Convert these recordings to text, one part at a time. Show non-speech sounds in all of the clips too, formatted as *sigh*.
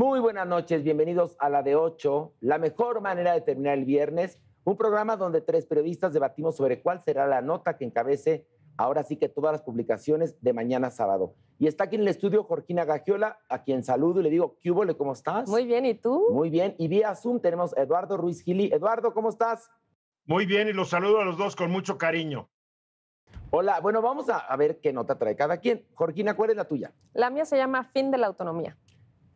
Muy buenas noches, bienvenidos a la de 8, la mejor manera de terminar el viernes, un programa donde tres periodistas debatimos sobre cuál será la nota que encabece ahora sí que todas las publicaciones de mañana sábado. Y está aquí en el estudio Jorgina Gagiola, a quien saludo y le digo, ¿qué ¿Cómo estás? Muy bien, ¿y tú? Muy bien. Y vía Zoom tenemos a Eduardo Ruiz Gili. Eduardo, ¿cómo estás? Muy bien, y los saludo a los dos con mucho cariño. Hola, bueno, vamos a, a ver qué nota trae cada quien. Jorgina, ¿cuál es la tuya? La mía se llama Fin de la Autonomía.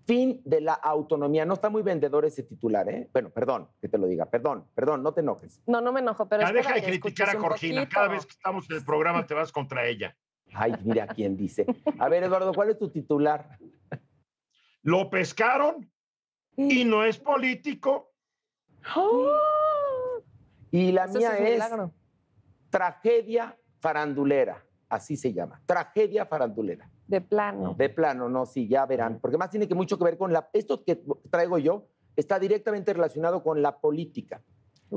Fin de la autonomía. No está muy vendedor ese titular, ¿eh? Bueno, perdón que te lo diga. Perdón, perdón, no te enojes. No, no me enojo, pero. Ya deja de criticar a Jorgina. Cada vez que estamos en el programa te vas contra ella. Ay, mira quién dice. A ver, Eduardo, ¿cuál es tu titular? Lo pescaron y no es político. Y la mía es, tragedia farandulera, así se llama, tragedia farandulera. De plano. De plano, no, sí, ya verán. Porque más tiene que mucho que ver con la. Esto que traigo yo está directamente relacionado con la política.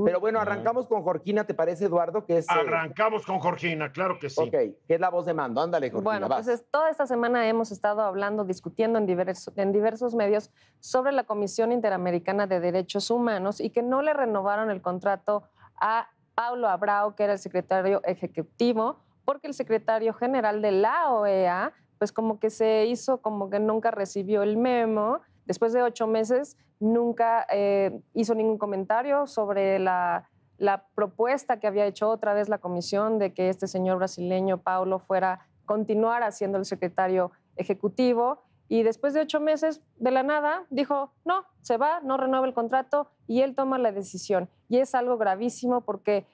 Pero bueno, arrancamos con Jorgina, ¿te parece, Eduardo? Que es, eh? Arrancamos con Jorgina, claro que sí. Ok, que es la voz de mando. Ándale, Jorgina. Bueno, entonces toda esta semana hemos estado hablando, discutiendo en, en diversos medios sobre la Comisión Interamericana de Derechos Humanos y que no le renovaron el contrato a Paulo Abrao, que era el secretario ejecutivo, porque el secretario general de la OEA pues como que se hizo como que nunca recibió el memo. Después de ocho meses nunca eh, hizo ningún comentario sobre la, propuesta que había hecho otra vez la comisión de que este señor brasileño, Paulo, fuera continuar siendo el secretario ejecutivo. Y después de ocho meses, de la nada, dijo, no, se va, no renueva el contrato y él toma la decisión. Y es algo gravísimo porque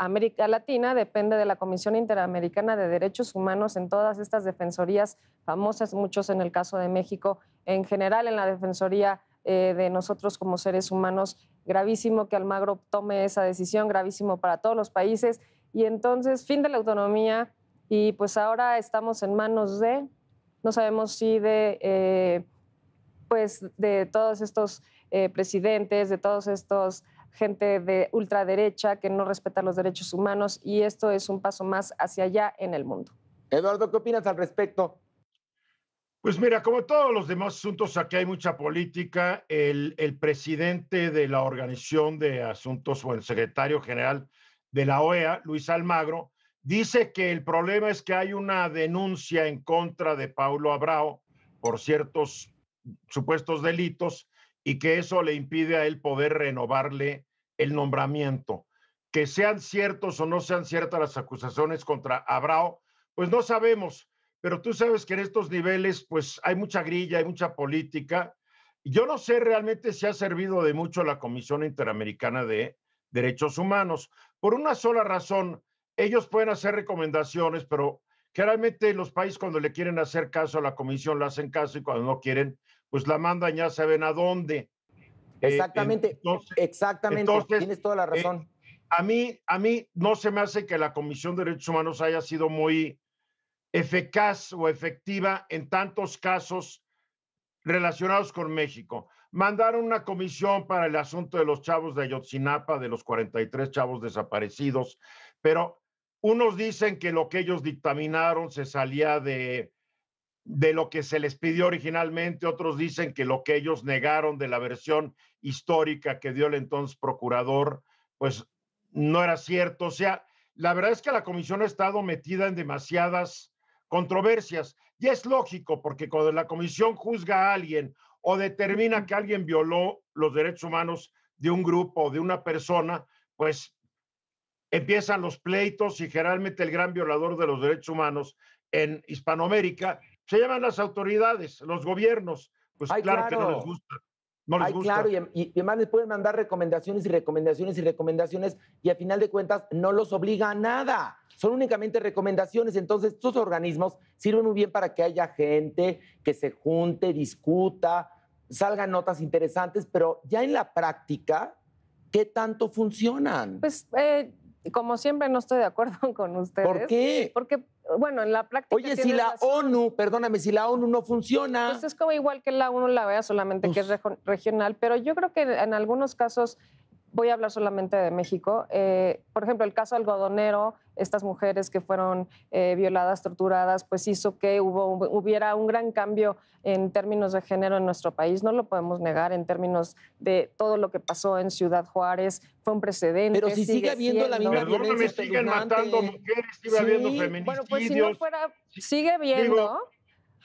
América Latina depende de la Comisión Interamericana de Derechos Humanos en todas estas defensorías famosas, muchos en el caso de México, en general en la Defensoría eh, de nosotros como seres humanos. Gravísimo que Almagro tome esa decisión, gravísimo para todos los países. Y entonces, fin de la autonomía y pues ahora estamos en manos de, no sabemos si de, eh, pues de todos estos eh, presidentes, de todos estos gente de ultraderecha que no respeta los derechos humanos y esto es un paso más hacia allá en el mundo. Eduardo, ¿qué opinas al respecto? Pues mira, como todos los demás asuntos, aquí hay mucha política. El, el presidente de la Organización de Asuntos, o el secretario general de la OEA, Luis Almagro, dice que el problema es que hay una denuncia en contra de Paulo Abrao por ciertos supuestos delitos y que eso le impide a él poder renovarle el nombramiento. Que sean ciertos o no sean ciertas las acusaciones contra Abrao, pues no sabemos, pero tú sabes que en estos niveles pues hay mucha grilla, hay mucha política. Yo no sé realmente si ha servido de mucho la Comisión Interamericana de Derechos Humanos, por una sola razón, ellos pueden hacer recomendaciones, pero generalmente los países cuando le quieren hacer caso a la comisión le hacen caso y cuando no quieren, pues la mandan ya saben a dónde. Eh, exactamente, exactamente, tienes toda la eh, razón. a, mí, a mí no se me hace que la Comisión de Derechos Humanos haya sido muy eficaz o efectiva en tantos casos relacionados con México. Mandaron una comisión para el asunto de los chavos de Ayotzinapa, de los 43 chavos desaparecidos, pero unos dicen que lo que ellos dictaminaron se salía de de lo que se les pidió originalmente, otros dicen que lo que ellos negaron de la versión histórica que dio el entonces procurador, pues no era cierto. O sea, la verdad es que la comisión ha estado metida en demasiadas controversias y es lógico porque cuando la comisión juzga a alguien o determina que alguien violó los derechos humanos de un grupo o de una persona, pues empiezan los pleitos y generalmente el gran violador de los derechos humanos en Hispanoamérica se llaman las autoridades, los gobiernos. Pues claro, que no les gusta. No les claro, em, y, además les pueden mandar recomendaciones y recomendaciones y recomendaciones, y a final de cuentas no los obliga a nada. Son únicamente recomendaciones. Entonces, estos organismos sirven muy bien para que haya gente que se junte, discuta, salgan notas interesantes, pero ya en la práctica, ¿qué tanto funcionan? Pues, eh, como siempre, no estoy de acuerdo *laughs* con ustedes. ¿Por qué? Porque bueno, en la práctica. Oye, si la ONU, perdóname, si la ONU no funciona. Pues es como igual que la ONU la vea, solamente que es pues regional, pero yo creo que en algunos casos voy a hablar solamente de México. Eh, por ejemplo, el caso algodonero, estas mujeres que fueron eh, violadas, torturadas, pues hizo que hubo, hubiera un gran cambio en términos de género en nuestro país. No lo podemos negar en términos de todo lo que pasó en Ciudad Juárez. Fue un precedente. Pero si sigue, viendo habiendo la misma Me siguen matando mujeres, sigue habiendo feminicidios. Bueno, pues si no fuera, sigue viendo.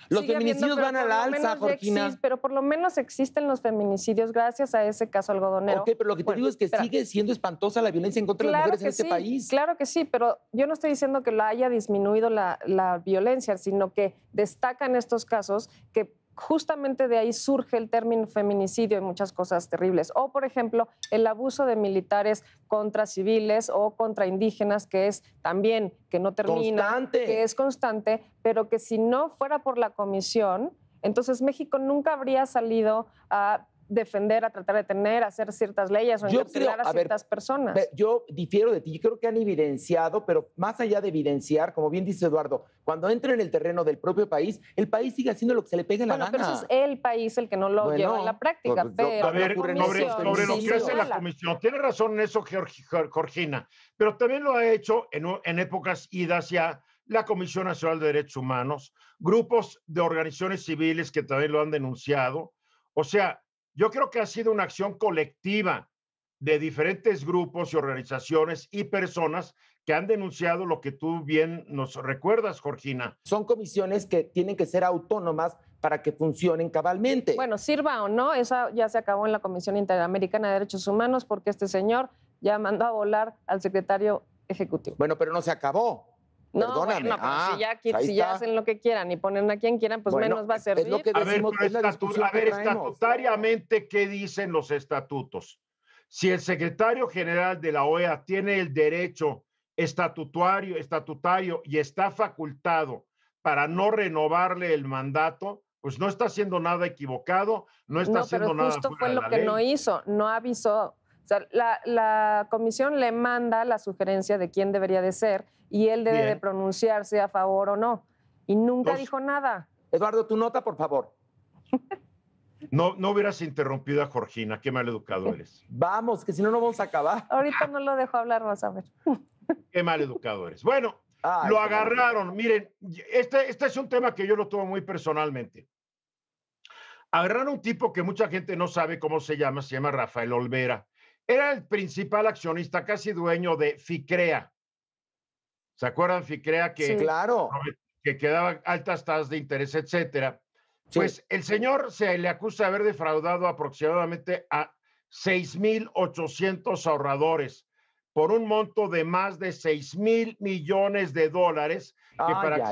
Los feminicidios van a la alza, Jorgina. pero por lo menos existen los feminicidios gracias a ese caso algodonero. Ok, pero lo que te digo es que sigue siendo espantosa la violencia en contra de las mujeres en este país. Claro que sí, pero yo no estoy diciendo que la haya disminuido la, la violencia, sino que destacan estos casos que justamente de ahí surge el término feminicidio y muchas cosas terribles. O, por ejemplo, el abuso de militares contra civiles o contra indígenas, que es también, que no termina, que es constante, pero que si no fuera por la comisión, entonces México nunca habría salido a defender, a tratar de tener, hacer ciertas leyes o encarcelar a, a, ciertas personas. Yo difiero de ti, yo creo que han evidenciado, pero más allá de evidenciar, como bien dice Eduardo, cuando entra en el terreno del propio país, el país sigue haciendo lo que se le pega en la bueno, Pero eso es el país el que no lo lleva en la práctica. Pues, pero, sobre, lo que la comisión, tiene razón en eso Georgina, pero también lo ha hecho en, en épocas idas ya la Comisión Nacional de Derechos Humanos, grupos de organizaciones civiles que también lo han denunciado. O sea, yo creo que ha sido una acción colectiva de diferentes grupos y organizaciones y personas que han denunciado lo que tú bien nos recuerdas, Jorgina. Son comisiones que tienen que ser autónomas para que funcionen cabalmente. Bueno, sirva o no, esa ya se acabó en la Comisión Interamericana de Derechos Humanos porque este señor ya mandó a volar al secretario ejecutivo. Bueno, pero no se acabó. No, no. bueno, ah, pues si, ya, hacen lo que quieran y ponen a quien quieran, pues menos va a servir. lo que a ver, a ver estatutariamente, ¿qué dicen los estatutos? Si el secretario general de la OEA tiene el derecho estatutario, estatutario y está facultado para no renovarle el mandato, pues no está haciendo nada equivocado, no está haciendo nada. Justo fue lo que no hizo, no avisó la, comisión le manda la sugerencia de quién debería de ser y él debe de pronunciarse a favor o no. Y nunca dijo nada. Eduardo, tu nota, por favor. *laughs* No, no hubieras interrumpido a Jorgina. qué mal educado eres. *laughs* Vamos, que si no, no vamos a acabar. Ahorita no lo dejo hablar, vas a ver. *laughs* Qué mal educado eres. Bueno, lo agarraron. Miren, este, este es un tema que yo lo tomo muy personalmente. Agarraron un tipo que mucha gente no sabe cómo se llama, se llama Rafael Olvera. Era el principal accionista, casi dueño de FICREA. ¿Se acuerdan FICREA que, sí, claro. que quedaba altas tasas de interés, etcétera? Pues el señor se le acusa de haber defraudado aproximadamente a 6.800 ahorradores por un monto de más de 6 mil millones de dólares, que para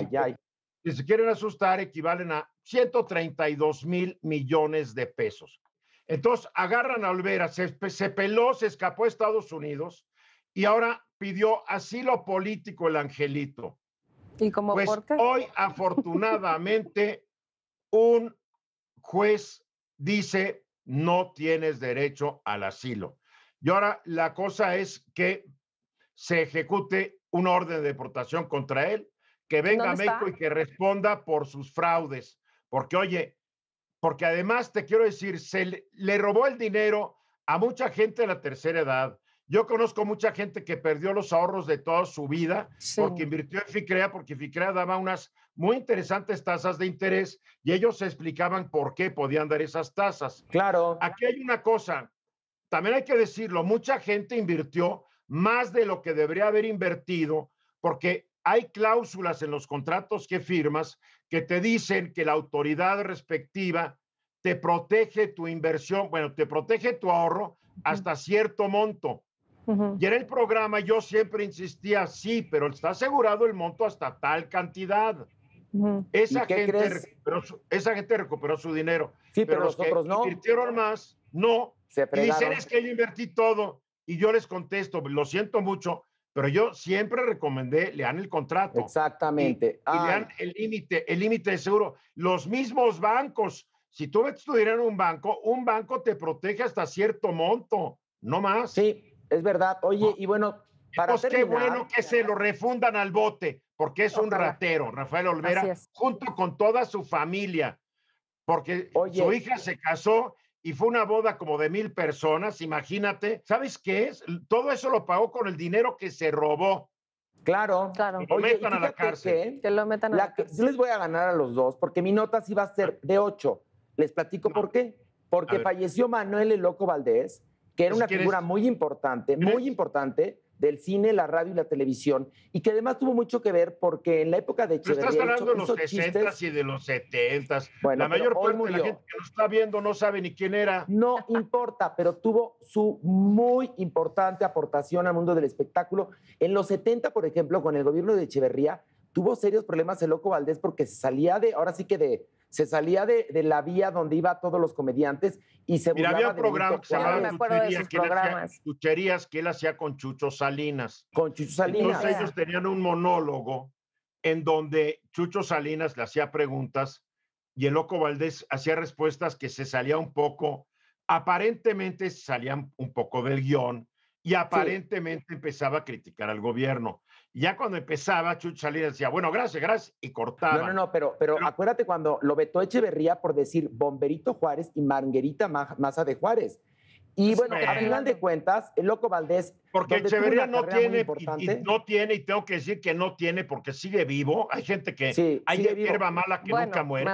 si se quieren asustar equivalen a 132 mil millones de pesos. Entonces agarran a Olvera, se, se peló, se escapó a Estados Unidos y ahora pidió asilo político el angelito. ¿Y como pues, Hoy, afortunadamente, un juez dice no tienes derecho al asilo. Y ahora la cosa es que se ejecute una orden de deportación contra él, que venga a México y que responda por sus fraudes. Porque, oye, porque además te quiero decir, se le, robó el dinero a mucha gente de la tercera edad. Yo conozco mucha gente que perdió los ahorros de toda su vida porque invirtió en FICREA, porque FICREA daba unas muy interesantes tasas de interés y ellos se explicaban por qué podían dar esas tasas. Claro. Aquí hay una cosa, también hay que decirlo, mucha gente invirtió más de lo que debería haber invertido porque hay cláusulas en los contratos que firmas que te dicen que la autoridad respectiva te protege tu inversión, bueno, te protege tu ahorro hasta cierto monto. Y en el programa yo siempre insistía, sí, pero está asegurado el monto hasta tal cantidad. esa, gente recuperó su, esa gente recuperó su dinero. Sí, pero, nosotros los, que no. invirtieron más, no. dicen, es que yo invertí todo. Y yo les contesto, lo siento mucho, pero yo siempre recomendé, lean el contrato. Exactamente. Y, lean el límite, el límite de seguro. Los mismos bancos. Si tú estuvieras en un banco, un banco te protege hasta cierto monto, no más. Sí, es verdad. Oye, ah, y bueno, para qué bueno que se lo refundan al bote, porque es un ratero, Rafael Olvera, junto con toda su familia, porque su hija se casó y fue una boda como de mil personas, imagínate. ¿Sabes qué es? Todo eso lo pagó con el dinero que se robó. Claro. claro. Que metan a la cárcel. Que, metan a la, cárcel. les voy a ganar a los dos porque mi nota sí va a ser de ocho. Les platico por qué. Porque falleció Manuel el Loco Valdés, que era una figura muy importante, muy importante, del cine, la radio y la televisión, y que además tuvo mucho que ver porque en la época de Echeverría... Pero estás hablando de los 60 y de los 70. Bueno, la mayor parte de la gente que lo está viendo no sabe ni quién era. No importa, pero tuvo su muy importante aportación al mundo del espectáculo. En los 70, por ejemplo, con el gobierno de Echeverría, tuvo serios problemas el loco Valdés porque se salía de, ahora sí que de, se salía de, la vía donde iba todos los comediantes y se Mira, había un programa que se llamaba Chucherías, que que él hacía con Chucho Salinas. Con Chucho Salinas. Entonces ellos tenían un monólogo en donde Chucho Salinas le hacía preguntas y el loco Valdés hacía respuestas que se salía un poco, aparentemente salían un poco del guión y aparentemente empezaba a criticar al gobierno. Ya cuando empezaba, Chucho salía decía, bueno, gracias, gracias, y cortaba. No, no, no, pero, pero, acuérdate cuando lo vetó Echeverría por decir Bomberito Juárez y Manguerita Maza de Juárez. Y pues bueno, a final de cuentas, el Loco Valdés. Porque Echeverría no tiene, y, no tiene, y tengo que decir que no tiene porque sigue vivo. Hay gente que. hay hierba mala que nunca muere.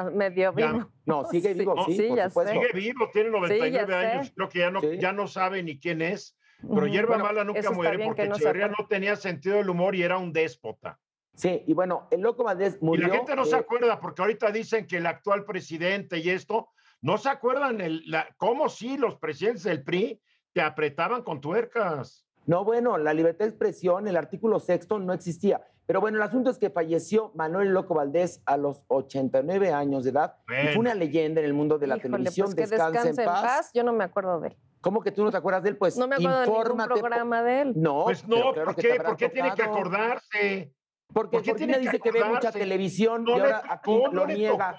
vivo. no, sigue *laughs* vivo, sí, Sigue vivo, tiene 99 años, creo que ya no, ya no sabe ni quién es. Pero Hierba Mala nunca muere porque no no tenía sentido del humor y era un déspota. Sí, y bueno, el loco Valdés murió. Y la gente no se eh, acuerda porque ahorita dicen que el actual presidente y esto, no se acuerdan el, la, cómo si los presidentes del PRI te apretaban con tuercas. No, bueno, la libertad de expresión, el artículo sexto no existía. Pero bueno, el asunto es que falleció Manuel Loco Valdés a los 89 años de edad. fue una leyenda en el mundo de la televisión. Pues que descanse, en, paz. en paz. Yo no me acuerdo de él. ¿Cómo que tú no te acuerdas de él? Pues no me acuerdo infórmate. programa de él. No, pues no, ¿por qué? tiene que acordarse? Porque, Jorgina tiene dice que ve mucha televisión no y ahora tocó, aquí lo niega.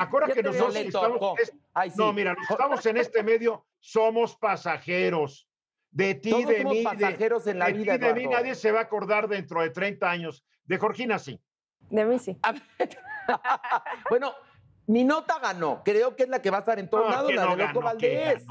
Acuérdate que nosotros estamos... No, mira, *laughs* estamos en este medio, somos pasajeros. De ti, Todos de somos mí. pasajeros en la de ti, de mí nadie se va a acordar dentro de 30 años. De Jorgina sí. De mí sí. *laughs* bueno, mi nota ganó. Creo que es la que va a estar en todos lados, la de Loco Valdés.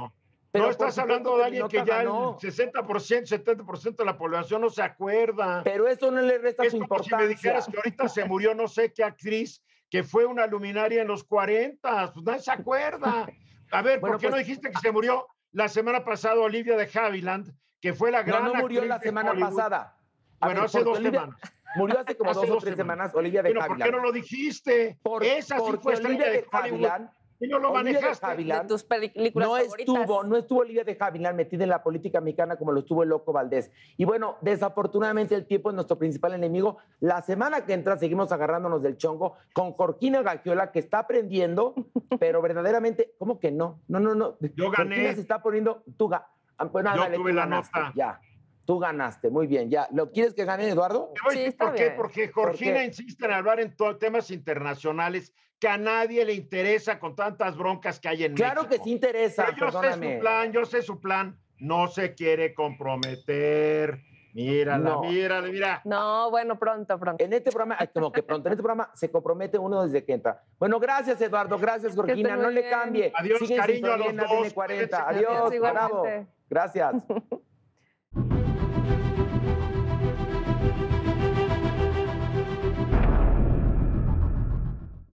Pero no estás hablando de alguien que, ya el 60%, 70% de la población no se acuerda. Pero eso no le resta es su como Si me dijeras que ahorita se murió no sé qué actriz que fue una luminaria en los 40, pues nadie se acuerda. A ver, ¿por qué no pues, dijiste que ah. se murió la semana pasada Olivia de Haviland, que fue la gran No, no murió la semana pasada. bueno, hace dos semanas. Murió hace *laughs* como dos, o tres semanas, Olivia de Pero ¿Por qué no lo dijiste? Por, Esa sí Olivia de, de Haviland no tus películas no Estuvo, no estuvo Olivia de Javilán metida en la política mexicana como lo estuvo el loco Valdés. Y bueno, desafortunadamente el tiempo es nuestro principal enemigo. La semana que entra seguimos agarrándonos del chongo con Jorquina Gagiola, que está aprendiendo, *laughs* pero verdaderamente, ¿cómo que no? No, no, no. Yo gané. se está poniendo... tuga. Ah, Yo tuve la Ya. Tú ganaste, muy bien, ya. ¿Lo quieres que gane, Eduardo? Sí, ¿Por qué? Porque Jorgina insiste en hablar en temas internacionales que a nadie le interesa con tantas broncas que hay en claro México. Claro que sí interesa, Yo sé su plan, yo sé su plan. No se quiere comprometer. Mírala, no. mírala, mira. No, bueno, pronto, pronto. En este programa, como que pronto, en este programa se compromete uno desde que entra. Bueno, gracias, Eduardo, gracias, Jorgina, no le cambie. Adiós, cariño a los Adiós, bravo. Gracias. *laughs*